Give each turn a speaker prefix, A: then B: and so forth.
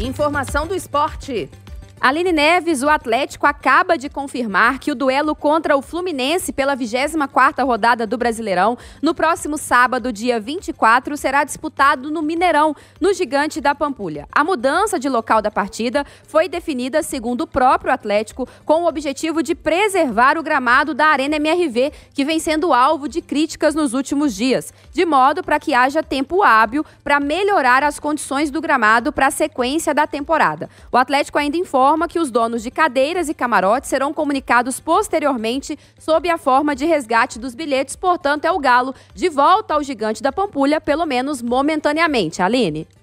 A: Informação do esporte. Aline Neves, o Atlético acaba de confirmar que o duelo contra o Fluminense pela 24ª rodada do Brasileirão, no próximo sábado, dia 24, será disputado no Mineirão, no Gigante da Pampulha. A mudança de local da partida foi definida, segundo o próprio Atlético, com o objetivo de preservar o gramado da Arena MRV, que vem sendo alvo de críticas nos últimos dias, de modo para que haja tempo hábil para melhorar as condições do gramado para a sequência da temporada. O Atlético ainda informa que os donos de cadeiras e camarotes serão comunicados posteriormente sob a forma de resgate dos bilhetes, portanto, é o Galo de volta ao gigante da Pampulha, pelo menos momentaneamente. Aline.